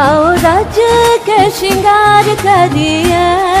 आओ रज के श्रृंगार करिए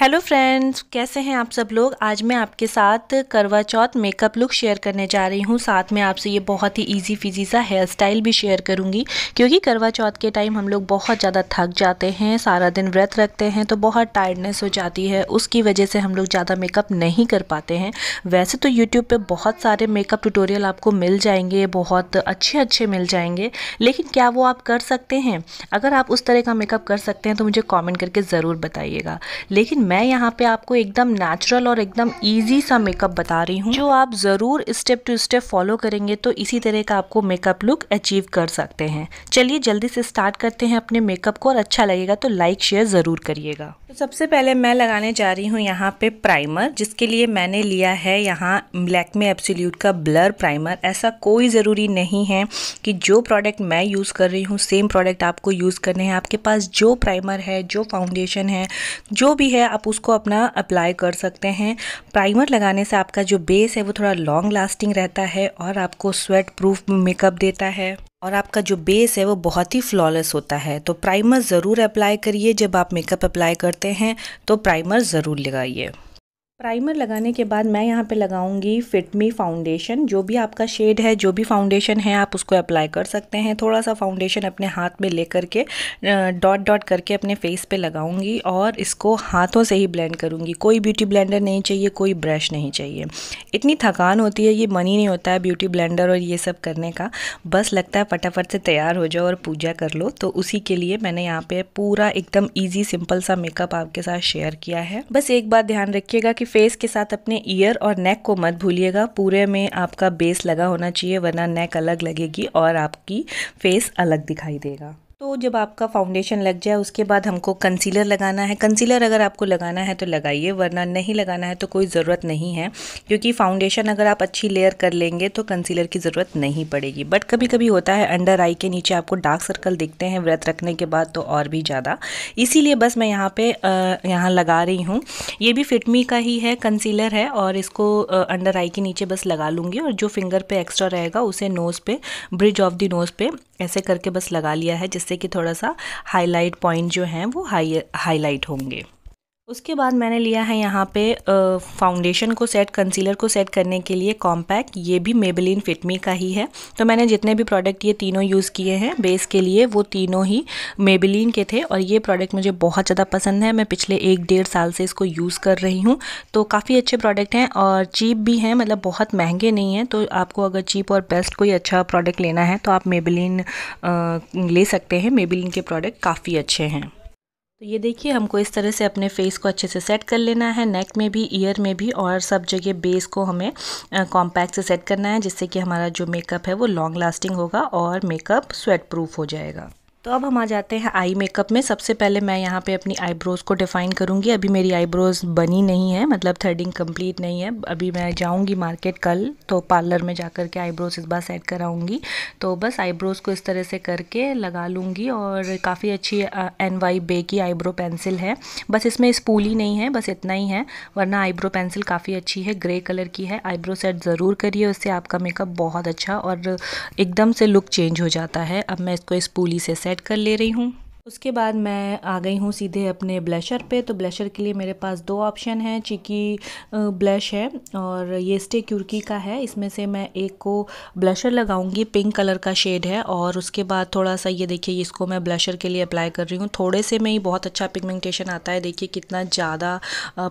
हेलो फ्रेंड्स कैसे हैं आप सब लोग आज मैं आपके साथ करवा चौथ मेकअप लुक शेयर करने जा रही हूँ साथ में आपसे ये बहुत ही इजी फिजी सा हेयर स्टाइल भी शेयर करूँगी क्योंकि करवा चौथ के टाइम हम लोग बहुत ज़्यादा थक जाते हैं सारा दिन व्रत रखते हैं तो बहुत टायर्डनेस हो जाती है उसकी वजह से हम लोग ज़्यादा मेकअप नहीं कर पाते हैं वैसे तो यूट्यूब पर बहुत सारे मेकअप टूटोरियल आपको मिल जाएंगे बहुत अच्छे अच्छे मिल जाएंगे लेकिन क्या वो आप कर सकते हैं अगर आप उस तरह का मेकअप कर सकते हैं तो मुझे कॉमेंट करके ज़रूर बताइएगा लेकिन मैं यहाँ पे आपको एकदम नेचुरल और एकदम ईजी सा मेकअप बता रही हूँ जो आप ज़रूर स्टेप टू स्टेप फॉलो करेंगे तो इसी तरह का आपको मेकअप लुक अचीव कर सकते हैं चलिए जल्दी से स्टार्ट करते हैं अपने मेकअप को और अच्छा लगेगा तो लाइक शेयर ज़रूर करिएगा तो सबसे पहले मैं लगाने जा रही हूँ यहाँ पे प्राइमर जिसके लिए मैंने लिया है यहाँ ब्लैक में एब्सोल्यूट का ब्लर प्राइमर ऐसा कोई ज़रूरी नहीं है कि जो प्रोडक्ट मैं यूज़ कर रही हूँ सेम प्रोडक्ट आपको यूज़ करने हैं आपके पास जो प्राइमर है जो फाउंडेशन है जो भी है आप उसको अपना अप्लाई कर सकते हैं प्राइमर लगाने से आपका जो बेस है वो थोड़ा लॉन्ग लास्टिंग रहता है और आपको स्वेट प्रूफ मेकअप देता है और आपका जो बेस है वो बहुत ही फ्लॉलेस होता है तो प्राइमर ज़रूर अप्लाई करिए जब आप मेकअप अप्लाई करते हैं तो प्राइमर ज़रूर लगाइए प्राइमर लगाने के बाद मैं यहाँ पे लगाऊंगी फिटमी फाउंडेशन जो भी आपका शेड है जो भी फाउंडेशन है आप उसको अप्लाई कर सकते हैं थोड़ा सा फाउंडेशन अपने हाथ में लेकर के डॉट डॉट करके अपने फेस पे लगाऊंगी और इसको हाथों से ही ब्लेंड करूंगी कोई ब्यूटी ब्लेंडर नहीं चाहिए कोई ब्रश नहीं चाहिए इतनी थकान होती है ये मनी नहीं होता है ब्यूटी ब्लेंडर और ये सब करने का बस लगता है फटाफट से तैयार हो जाओ और पूजा कर लो तो उसी के लिए मैंने यहाँ पर पूरा एकदम ईजी सिंपल सा मेकअप आपके साथ शेयर किया है बस एक बात ध्यान रखिएगा कि फेस के साथ अपने ईयर और नेक को मत भूलिएगा पूरे में आपका बेस लगा होना चाहिए वरना नेक अलग लगेगी और आपकी फेस अलग दिखाई देगा तो जब आपका फाउंडेशन लग जाए उसके बाद हमको कंसीलर लगाना है कंसीलर अगर आपको लगाना है तो लगाइए वरना नहीं लगाना है तो कोई ज़रूरत नहीं है क्योंकि फाउंडेशन अगर आप अच्छी लेयर कर लेंगे तो कंसीलर की ज़रूरत नहीं पड़ेगी बट कभी कभी होता है अंडर आई के नीचे आपको डार्क सर्कल दिखते हैं व्रत रखने के बाद तो और भी ज़्यादा इसीलिए बस मैं यहाँ पर यहाँ लगा रही हूँ ये भी फिटमी का ही है कंसीलर है और इसको अंडर आई के नीचे बस लगा लूँगी और जो फिंगर पर एक्स्ट्रा रहेगा उसे नोज़ पे ब्रिज ऑफ द नोज़ पर ऐसे करके बस लगा लिया है जिससे कि थोड़ा सा हाईलाइट पॉइंट जो हैं वो हाई हाईलाइट होंगे उसके बाद मैंने लिया है यहाँ पे फाउंडेशन को सेट कंसीलर को सेट करने के लिए कॉम्पैक्ट ये भी मेबलिन फिटमी का ही है तो मैंने जितने भी प्रोडक्ट ये तीनों यूज़ किए हैं बेस के लिए वो तीनों ही मेबलिन के थे और ये प्रोडक्ट मुझे बहुत ज़्यादा पसंद है मैं पिछले एक डेढ़ साल से इसको यूज़ कर रही हूँ तो काफ़ी अच्छे प्रोडक्ट हैं और चीप भी हैं मतलब बहुत महंगे नहीं हैं तो आपको अगर चीप और बेस्ट कोई अच्छा प्रोडक्ट लेना है तो आप मेबलिन ले सकते हैं मेबलिन के प्रोडक्ट काफ़ी अच्छे हैं तो ये देखिए हमको इस तरह से अपने फेस को अच्छे से सेट कर लेना है नेक में भी ईयर में भी और सब जगह बेस को हमें कॉम्पैक्ट से सेट करना है जिससे कि हमारा जो मेकअप है वो लॉन्ग लास्टिंग होगा और मेकअप स्वेट प्रूफ हो जाएगा तो अब हम आ जाते हैं आई मेकअप में सबसे पहले मैं यहाँ पे अपनी आईब्रोज़ को डिफ़ाइन करूँगी अभी मेरी आईब्रोज़ बनी नहीं है मतलब थ्रेडिंग कंप्लीट नहीं है अभी मैं जाऊँगी मार्केट कल तो पार्लर में जा कर के आईब्रोज़ इस बार सेट कराऊँगी तो बस आईब्रोज़ को इस तरह से करके लगा लूँगी और काफ़ी अच्छी एन वाई बे की आईब्रो पेंसिल है बस इसमें स्पूली नहीं है बस इतना ही है वरना आईब्रो पेंसिल काफ़ी अच्छी है ग्रे कलर की है आईब्रो सेट ज़रूर करिए उससे आपका मेकअप बहुत अच्छा और एकदम से लुक चेंज हो जाता है अब मैं इसको स्पूली से सेट ऐड कर ले रही हूँ उसके बाद मैं आ गई हूँ सीधे अपने ब्लशर पे तो ब्लशर के लिए मेरे पास दो ऑप्शन हैं चिकी ब्लश है और ये स्टे क्यूरकी का है इसमें से मैं एक को ब्लशर लगाऊंगी पिंक कलर का शेड है और उसके बाद थोड़ा सा ये देखिए इसको मैं ब्लशर के लिए अप्लाई कर रही हूँ थोड़े से में ही बहुत अच्छा पिगमेंटेशन आता है देखिए कितना ज़्यादा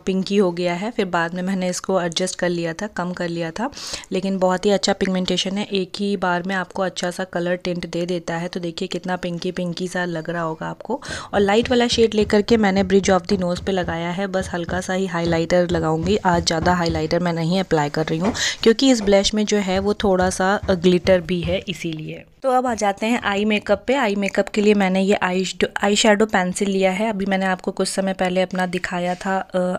पिंकी हो गया है फिर बाद में मैंने इसको एडजस्ट कर लिया था कम कर लिया था लेकिन बहुत ही अच्छा पिगमेंटेशन है एक ही बार में आपको अच्छा सा कलर टेंट दे देता है तो देखिए कितना पिंकी पिंकी सा लग रहा होगा होगा आपको और लाइट वाला शेड लेकर के मैंने ब्रिज ऑफ दी नोज़ पे लगाया है बस हल्का सा ही हाइलाइटर लगाऊंगी आज ज़्यादा हाइलाइटर मैं नहीं अप्लाई कर रही हूँ क्योंकि इस ब्लश में जो है वो थोड़ा सा ग्लिटर भी है इसीलिए तो अब आ जाते हैं आई मेकअप पे आई मेकअप के लिए मैंने ये आई आई शेडो पेंसिल लिया है अभी मैंने आपको कुछ समय पहले अपना दिखाया था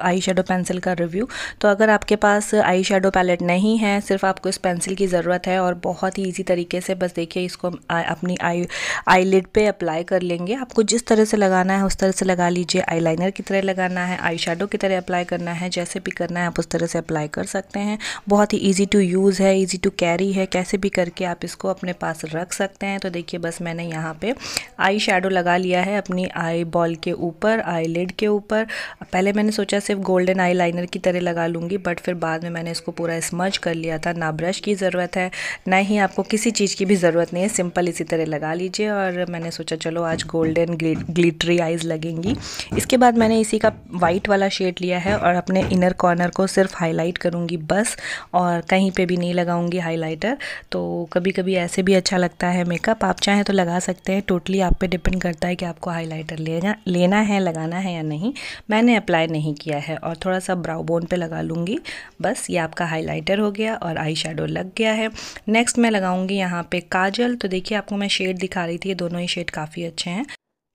आई शेडो पेंसिल का रिव्यू तो अगर आपके पास आई शेडो पैलेट नहीं है सिर्फ आपको इस पेंसिल की ज़रूरत है और बहुत ही ईजी तरीके से बस देखिए इसको अपनी आई आई लिड अप्लाई कर लेंगे आप आपको जिस तरह से लगाना है उस तरह से लगा लीजिए आईलाइनर की तरह लगाना है आई शेडो की तरह अप्लाई करना है जैसे भी करना है आप उस तरह से अप्लाई कर सकते हैं बहुत ही ईजी टू यूज़ है ईजी टू कैरी है कैसे भी करके आप इसको अपने पास रख सकते हैं तो देखिए बस मैंने यहाँ पर आई शेडो लगा लिया है अपनी आई बॉल के ऊपर आई लिड के ऊपर पहले मैंने सोचा सिर्फ गोल्डन आई लाइनर की तरह लगा लूँगी बट फिर बाद में मैंने इसको पूरा स्मज कर लिया था ना ब्रश की ज़रूरत है ना ही आपको किसी चीज़ की भी ज़रूरत नहीं है सिंपल इसी तरह लगा लीजिए और मैंने सोचा चलो आज गोल्डन एंड ग्लिटरी आइज लगेंगी इसके बाद मैंने इसी का वाइट वाला शेड लिया है और अपने इनर कॉर्नर को सिर्फ हाईलाइट करूँगी बस और कहीं पे भी नहीं लगाऊँगी हाईलाइटर तो कभी कभी ऐसे भी अच्छा लगता है मेकअप आप चाहें तो लगा सकते हैं टोटली आप पे डिपेंड करता है कि आपको हाईलाइटर लेना लेना है लगाना है या नहीं मैंने अप्लाई नहीं किया है और थोड़ा सा ब्राउ बोन पे लगा लूँगी बस ये आपका हाईलाइटर हो गया और आई लग गया है नेक्स्ट मैं लगाऊँगी यहाँ पे काजल तो देखिए आपको मैं शेड दिखा रही थी दोनों ही शेड काफ़ी अच्छे हैं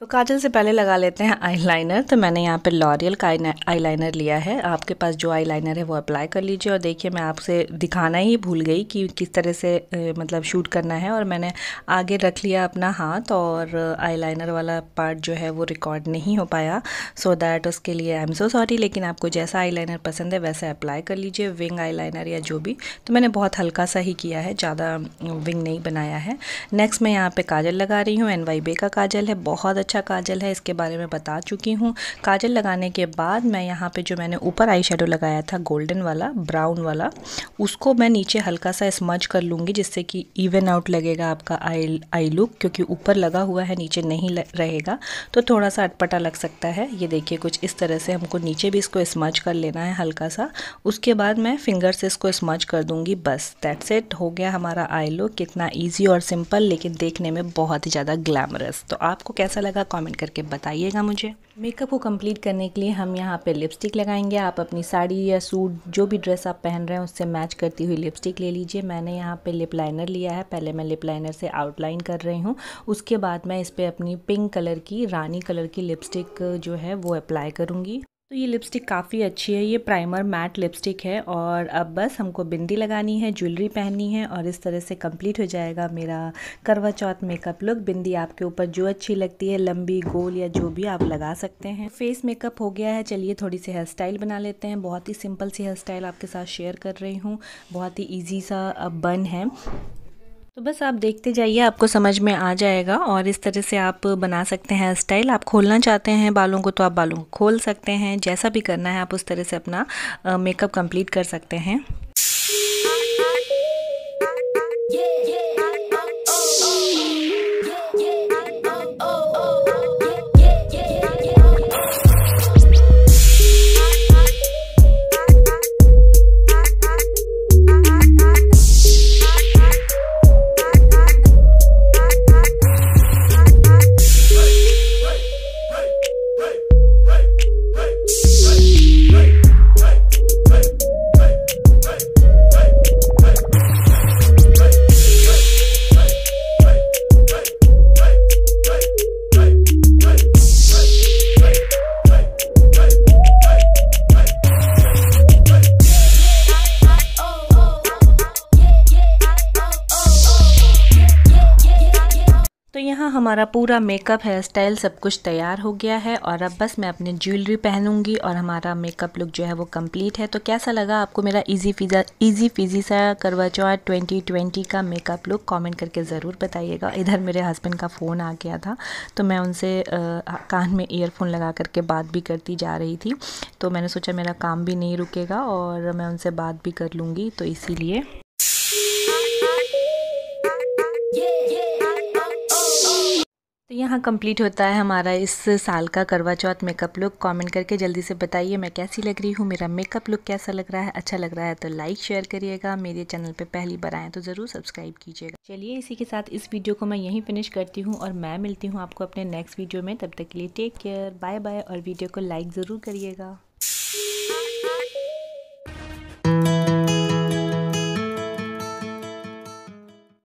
तो काजल से पहले लगा लेते हैं आईलाइनर तो मैंने यहाँ पे लॉरियल का आईलाइनर लिया है आपके पास जो आईलाइनर है वो अप्लाई कर लीजिए और देखिए मैं आपसे दिखाना ही भूल गई कि किस तरह से ए, मतलब शूट करना है और मैंने आगे रख लिया अपना हाथ और आईलाइनर वाला पार्ट जो है वो रिकॉर्ड नहीं हो पाया सो so दैट उसके लिए आई एम सो सॉरी लेकिन आपको जैसा आई पसंद है वैसे अप्लाई कर लीजिए विंग आई या जो भी तो मैंने बहुत हल्का सा ही किया है ज़्यादा विंग नहीं बनाया है नेक्स्ट मैं यहाँ पर काजल लगा रही हूँ एन वाई बे का काजल है बहुत अच्छा अच्छा काजल है इसके बारे में बता चुकी हूँ काजल लगाने के बाद मैं यहाँ पे जो मैंने ऊपर आई लगाया था गोल्डन वाला ब्राउन वाला उसको मैं नीचे हल्का सा स्मज कर लूँगी जिससे कि इवन आउट लगेगा आपका आई आई लुक क्योंकि ऊपर लगा हुआ है नीचे नहीं रहेगा तो थोड़ा सा अटपटा लग सकता है ये देखिए कुछ इस तरह से हमको नीचे भी इसको स्मज कर लेना है हल्का सा उसके बाद मैं फिंगर से इसको स्मज कर दूँगी बस दैट सेट हो गया हमारा आई लुक कितना ईजी और सिंपल लेकिन देखने में बहुत ही ज़्यादा ग्लैमरस तो आपको कैसा लगा लगेगा कमेंट करके बताइएगा मुझे मेकअप को कंप्लीट करने के लिए हम यहाँ पे लिपस्टिक लगाएंगे आप अपनी साड़ी या सूट जो भी ड्रेस आप पहन रहे हैं उससे मैच करती हुई लिपस्टिक ले लीजिए मैंने यहाँ पे लिप लाइनर लिया है पहले मैं लिप लाइनर से आउटलाइन कर रही हूँ उसके बाद मैं इस पर अपनी पिंक कलर की रानी कलर की लिपस्टिक जो है वो अप्लाई करूँगी तो ये लिपस्टिक काफ़ी अच्छी है ये प्राइमर मैट लिपस्टिक है और अब बस हमको बिंदी लगानी है ज्वेलरी पहननी है और इस तरह से कंप्लीट हो जाएगा मेरा करवा चौथ मेकअप लुक बिंदी आपके ऊपर जो अच्छी लगती है लंबी गोल या जो भी आप लगा सकते हैं फेस मेकअप हो गया है चलिए थोड़ी सी हेयर स्टाइल बना लेते हैं बहुत ही सिंपल सी हेयर स्टाइल आपके साथ शेयर कर रही हूँ बहुत ही ईजी सा बन है तो बस आप देखते जाइए आपको समझ में आ जाएगा और इस तरह से आप बना सकते हैं स्टाइल आप खोलना चाहते हैं बालों को तो आप बालों को खोल सकते हैं जैसा भी करना है आप उस तरह से अपना मेकअप कंप्लीट कर सकते हैं हमारा पूरा मेकअप हेयर स्टाइल सब कुछ तैयार हो गया है और अब बस मैं अपने ज्वेलरी पहनूंगी और हमारा मेकअप लुक जो है वो कंप्लीट है तो कैसा लगा आपको मेरा इजी फिजा इजी फिजी सा करवा चौथ ट्वेंटी ट्वेंटी का मेकअप लुक कमेंट करके ज़रूर बताइएगा इधर मेरे हस्बैंड का फ़ोन आ गया था तो मैं उनसे आ, कान में ईयरफोन लगा करके बात भी करती जा रही थी तो मैंने सोचा मेरा काम भी नहीं रुकेगा और मैं उनसे बात भी कर लूँगी तो इसी तो यहाँ कंप्लीट होता है हमारा इस साल का करवा चौथ मेकअप लुक कमेंट करके जल्दी से बताइए मैं कैसी लग रही हूँ मेरा मेकअप लुक कैसा लग रहा है अच्छा लग रहा है तो लाइक शेयर करिएगा मेरे चैनल पे पहली बार आएँ तो ज़रूर सब्सक्राइब कीजिएगा चलिए इसी के साथ इस वीडियो को मैं यहीं फिनिश करती हूँ और मैं मिलती हूँ आपको अपने नेक्स्ट वीडियो में तब तक के लिए टेक केयर बाय बाय और वीडियो को लाइक ज़रूर करिएगा